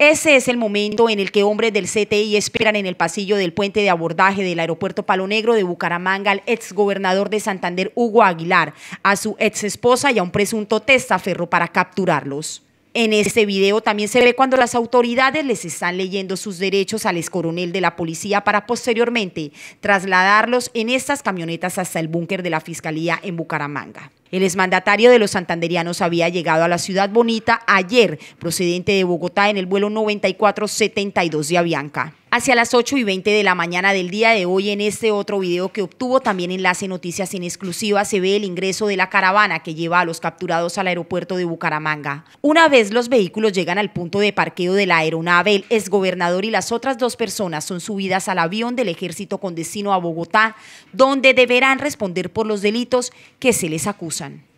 Ese es el momento en el que hombres del CTI esperan en el pasillo del puente de abordaje del aeropuerto Palo Negro de Bucaramanga al exgobernador de Santander, Hugo Aguilar, a su ex esposa y a un presunto testaferro para capturarlos. En este video también se ve cuando las autoridades les están leyendo sus derechos al excoronel de la policía para posteriormente trasladarlos en estas camionetas hasta el búnker de la Fiscalía en Bucaramanga. El exmandatario de los santanderianos había llegado a la ciudad bonita ayer, procedente de Bogotá en el vuelo 9472 de Avianca. Hacia las 8 y 20 de la mañana del día de hoy, en este otro video que obtuvo también enlace noticias en exclusiva, se ve el ingreso de la caravana que lleva a los capturados al aeropuerto de Bucaramanga. Una vez los vehículos llegan al punto de parqueo de la aeronave, el exgobernador y las otras dos personas son subidas al avión del ejército con destino a Bogotá, donde deberán responder por los delitos que se les acusa. action.